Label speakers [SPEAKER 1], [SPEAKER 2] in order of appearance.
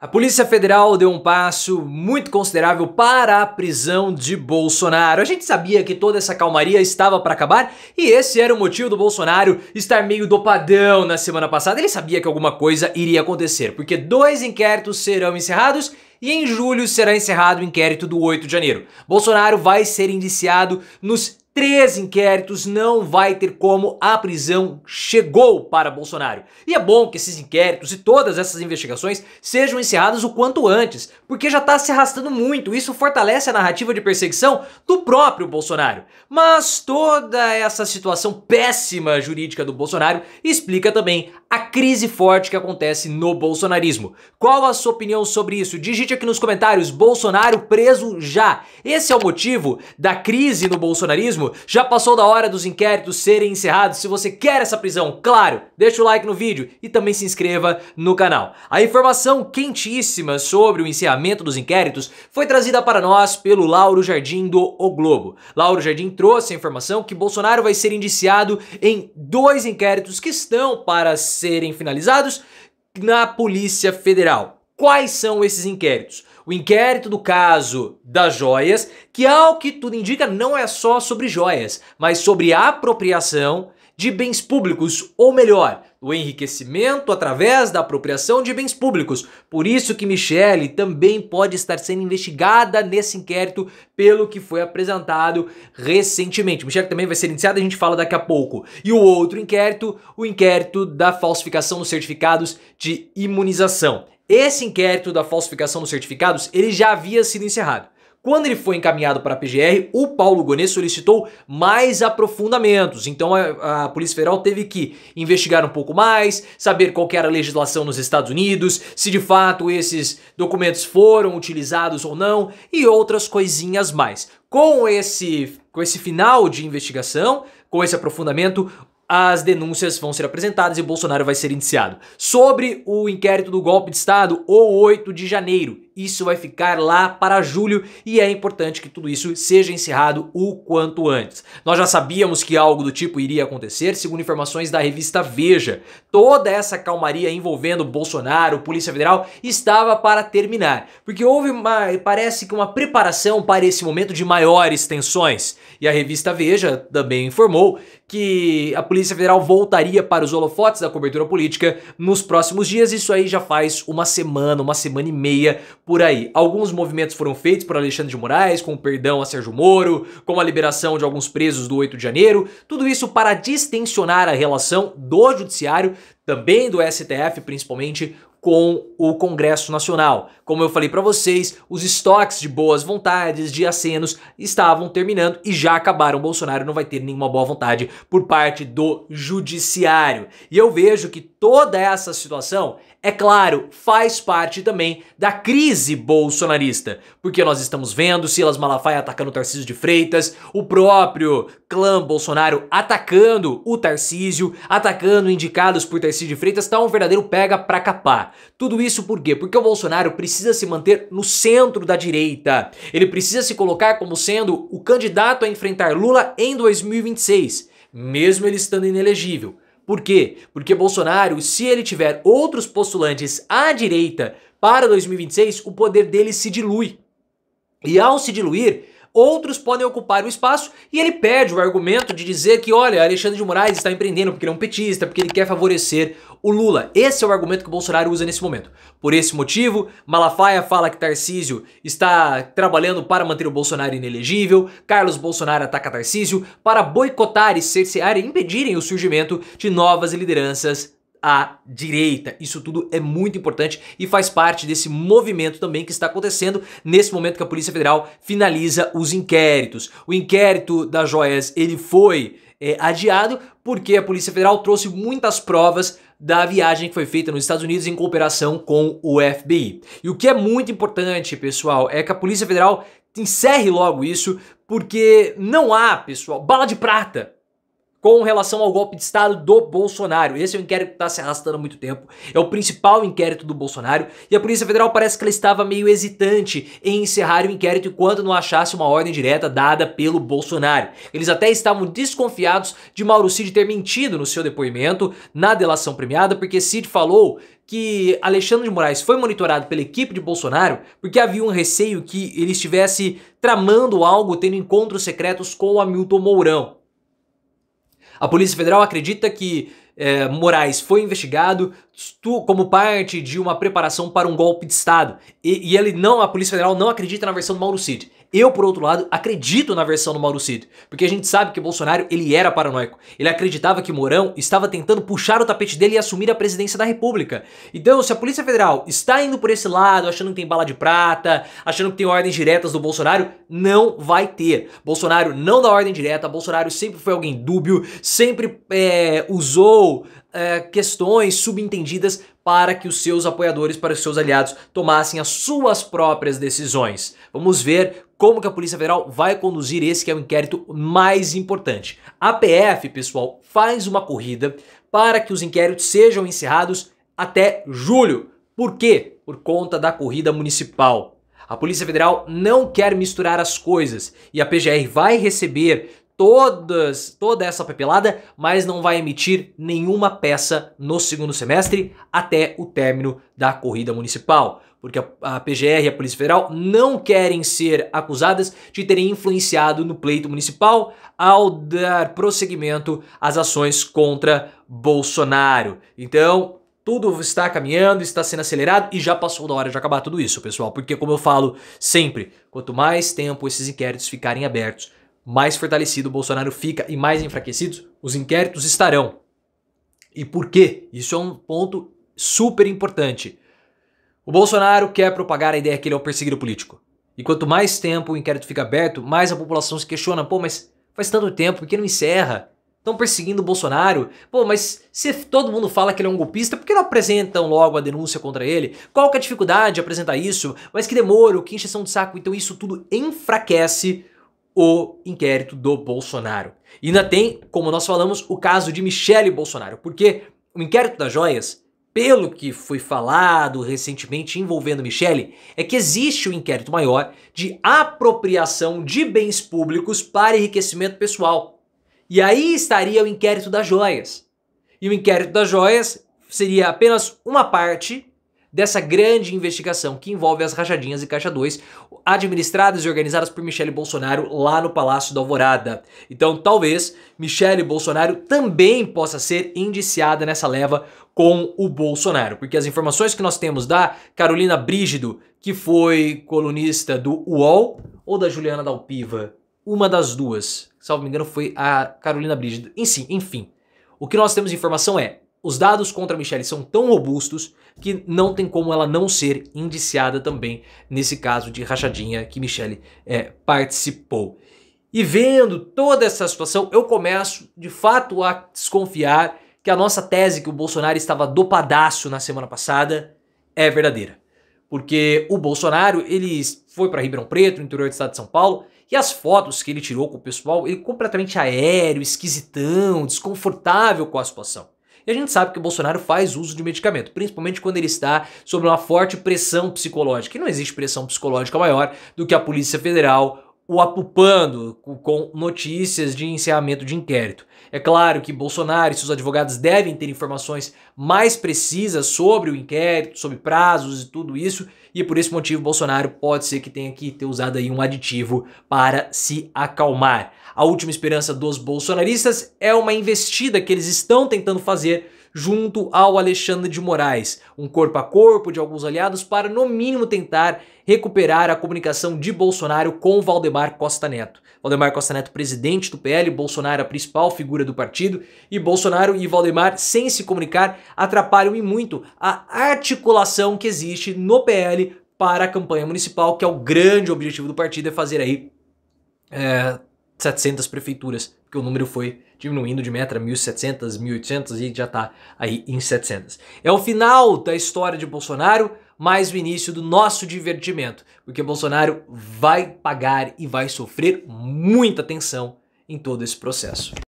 [SPEAKER 1] A Polícia Federal deu um passo muito considerável para a prisão de Bolsonaro. A gente sabia que toda essa calmaria estava para acabar e esse era o motivo do Bolsonaro estar meio dopadão na semana passada. Ele sabia que alguma coisa iria acontecer, porque dois inquéritos serão encerrados e em julho será encerrado o inquérito do 8 de janeiro. Bolsonaro vai ser indiciado nos três inquéritos não vai ter como a prisão chegou para Bolsonaro. E é bom que esses inquéritos e todas essas investigações sejam encerradas o quanto antes, porque já está se arrastando muito, isso fortalece a narrativa de perseguição do próprio Bolsonaro. Mas toda essa situação péssima jurídica do Bolsonaro explica também a crise forte que acontece no bolsonarismo. Qual a sua opinião sobre isso? Digite aqui nos comentários: Bolsonaro preso já. Esse é o motivo da crise no bolsonarismo? Já passou da hora dos inquéritos serem encerrados? Se você quer essa prisão, claro, deixa o like no vídeo e também se inscreva no canal. A informação quentíssima sobre o encerramento dos inquéritos foi trazida para nós pelo Lauro Jardim do O Globo. Lauro Jardim trouxe a informação que Bolsonaro vai ser indiciado em dois inquéritos que estão para serem finalizados na Polícia Federal. Quais são esses inquéritos? O inquérito do caso das joias, que ao que tudo indica não é só sobre joias, mas sobre apropriação de bens públicos, ou melhor, o enriquecimento através da apropriação de bens públicos. Por isso que Michele também pode estar sendo investigada nesse inquérito pelo que foi apresentado recentemente. Michele também vai ser indiciada, a gente fala daqui a pouco. E o outro inquérito, o inquérito da falsificação dos certificados de imunização. Esse inquérito da falsificação dos certificados, ele já havia sido encerrado. Quando ele foi encaminhado para a PGR, o Paulo Gonet solicitou mais aprofundamentos. Então a, a, Polícia Federal teve que investigar um pouco mais, saber qual era a legislação nos Estados Unidos, se de fato esses documentos foram utilizados ou não e outras coisinhas mais. Com esse, com esse final de investigação, com esse aprofundamento, as denúncias vão ser apresentadas e Bolsonaro vai ser indiciado. Sobre o inquérito do golpe de Estado, o 8 de janeiro. Isso vai ficar lá para julho e é importante que tudo isso seja encerrado o quanto antes. Nós já sabíamos que algo do tipo iria acontecer, segundo informações da revista Veja. Toda essa calmaria envolvendo Bolsonaro, Polícia Federal, estava para terminar, porque houve uma, parece que uma preparação para esse momento de maiores tensões. E a revista Veja também informou que a Polícia Polícia Federal voltaria para os holofotes da cobertura política nos próximos dias. Isso aí já faz uma semana, uma semana e meia por aí. Alguns movimentos foram feitos por Alexandre de Moraes, com o perdão a Sérgio Moro, com a liberação de alguns presos do 8 de janeiro. Tudo isso para distensionar a relação do Judiciário também do STF, principalmente com o Congresso Nacional. Como eu falei para vocês, os estoques de boas vontades, de acenos, estavam terminando e já acabaram. O Bolsonaro não vai ter nenhuma boa vontade por parte do judiciário. E eu vejo que toda essa situação é claro, faz parte também da crise bolsonarista, porque nós estamos vendo Silas Malafaia atacando o Tarcísio de Freitas, o próprio clã Bolsonaro atacando o Tarcísio, atacando indicados por Tarcísio de Freitas, tá um verdadeiro pega pra capar. Tudo isso por quê? Porque o Bolsonaro precisa se manter no centro da direita. Ele precisa se colocar como sendo o candidato a enfrentar Lula em 2026, mesmo ele estando inelegível. Por quê? Porque Bolsonaro, se ele tiver outros postulantes à direita para 2026, o poder dele se dilui. E ao se diluir, outros podem ocupar o espaço e ele pede o argumento de dizer que, olha, Alexandre de Moraes está empreendendo porque ele é um petista, porque ele quer favorecer o Lula. Esse é o argumento que o Bolsonaro usa nesse momento. Por esse motivo, Malafaia fala que Tarcísio está trabalhando para manter o Bolsonaro inelegível, Carlos Bolsonaro ataca Tarcísio para boicotar e cercear e impedirem o surgimento de novas lideranças à direita. Isso tudo é muito importante e faz parte desse movimento também que está acontecendo nesse momento que a Polícia Federal finaliza os inquéritos. O inquérito das joias ele foi é, adiado porque a Polícia Federal trouxe muitas provas da viagem que foi feita nos Estados Unidos em cooperação com o FBI. E o que é muito importante, pessoal, é que a Polícia Federal encerre logo isso, porque não há, pessoal, bala de prata com relação ao golpe de Estado do Bolsonaro. Esse é um inquérito que está se arrastando há muito tempo, é o principal inquérito do Bolsonaro, e a Polícia Federal parece que ela estava meio hesitante em encerrar o inquérito enquanto não achasse uma ordem direta dada pelo Bolsonaro. Eles até estavam desconfiados de Mauro Cid ter mentido no seu depoimento na delação premiada, porque Cid falou que Alexandre de Moraes foi monitorado pela equipe de Bolsonaro porque havia um receio que ele estivesse tramando algo tendo encontros secretos com o Hamilton Mourão. A Polícia Federal acredita que é, Moraes foi investigado como parte de uma preparação para um golpe de Estado. E, e, ele não, a Polícia Federal não acredita na versão do Mauro Cid. Eu, por outro lado, acredito na versão do Mauro Cid, porque a gente sabe que Bolsonaro ele era paranoico. Ele acreditava que Mourão estava tentando puxar o tapete dele e assumir a presidência da República. Então, se a Polícia Federal está indo por esse lado, achando que tem bala de prata, achando que tem ordens diretas do Bolsonaro, não vai ter. Bolsonaro não dá ordem direta, Bolsonaro sempre foi alguém dúbio, sempre é, usou é, questões subentendidas para que os seus apoiadores, para os seus aliados tomassem as suas próprias decisões. Vamos ver como que a Polícia Federal vai conduzir esse que é o inquérito mais importante. A PF, pessoal, faz uma corrida para que os inquéritos sejam encerrados até julho. Por quê? Por conta da corrida municipal. A Polícia Federal não quer misturar as coisas e a PGR vai receber todas, toda essa papelada, mas não vai emitir nenhuma peça no segundo semestre até o término da corrida municipal. Porque a PGR e a Polícia Federal não querem ser acusadas de terem influenciado no pleito municipal ao dar prosseguimento às ações contra Bolsonaro. Então, tudo está caminhando, está sendo acelerado e já passou da hora de acabar tudo isso, pessoal. Porque, como eu falo sempre, quanto mais tempo esses inquéritos ficarem abertos, mais fortalecido o Bolsonaro fica e mais enfraquecidos os inquéritos estarão. E por quê? Isso é um ponto super importante. O Bolsonaro quer propagar a ideia que ele é um perseguido político. E quanto mais tempo o inquérito fica aberto, mais a população se questiona: pô, mas faz tanto tempo, por que não encerra? Estão perseguindo o Bolsonaro? Pô, mas se todo mundo fala que ele é um golpista, por que não apresentam logo a denúncia contra ele? Qual que é a dificuldade de apresentar isso? Mas que demoro, que encheção é de saco. Então isso tudo enfraquece o inquérito do Bolsonaro. E ainda tem, como nós falamos, o caso de Michele Bolsonaro, porque o inquérito das joias, pelo que foi falado recentemente envolvendo Michele, é que existe o um inquérito maior de apropriação de bens públicos para enriquecimento pessoal. E aí estaria o inquérito das joias. E o inquérito das joias seria apenas uma parte dessa grande investigação que envolve as rachadinhas e Caixa 2, administradas e organizadas por Michele Bolsonaro lá no Palácio da Alvorada. Então, talvez Michele Bolsonaro também possa ser indiciada nessa leva com o Bolsonaro, porque as informações que nós temos da Carolina Brígido, que foi colunista do UOL, ou da Juliana Dalpiva, uma das duas, salvo me engano, foi a Carolina Brígido. Enfim, enfim. O que nós temos de informação é os dados contra Michelle são tão robustos que não tem como ela não ser indiciada também nesse caso de rachadinha que Michelle é, participou. E vendo toda essa situação, eu começo de fato a desconfiar que a nossa tese que o Bolsonaro estava dopadaço na semana passada é verdadeira. Porque o Bolsonaro, ele foi para Ribeirão Preto, no interior do estado de São Paulo, e as fotos que ele tirou com o pessoal, ele completamente aéreo, esquisitão, desconfortável com a situação. E a gente sabe que o Bolsonaro faz uso de medicamento, principalmente quando ele está sob uma forte pressão psicológica. E não existe pressão psicológica maior do que a Polícia Federal o apupando com notícias de encerramento de inquérito. É claro que Bolsonaro e seus advogados devem ter informações mais precisas sobre o inquérito, sobre prazos e tudo isso, e é por esse motivo Bolsonaro pode ser que tenha que ter usado aí um aditivo para se acalmar. A última esperança dos bolsonaristas é uma investida que eles estão tentando fazer junto ao Alexandre de Moraes, um corpo a corpo de alguns aliados para, no mínimo, tentar recuperar a comunicação de Bolsonaro com Valdemar Costa Neto. Valdemar Costa Neto, presidente do PL, Bolsonaro, a principal figura do partido, e Bolsonaro e Valdemar, sem se comunicar, atrapalham e muito a articulação que existe no PL para a campanha municipal, que é o grande objetivo do partido, é fazer aí é, 700 prefeituras, porque o número foi diminuindo de meta 1.700, 1.800 e já está aí em 700. É o final da história de Bolsonaro, mas o início do nosso divertimento, porque Bolsonaro vai pagar e vai sofrer muita tensão em todo esse processo.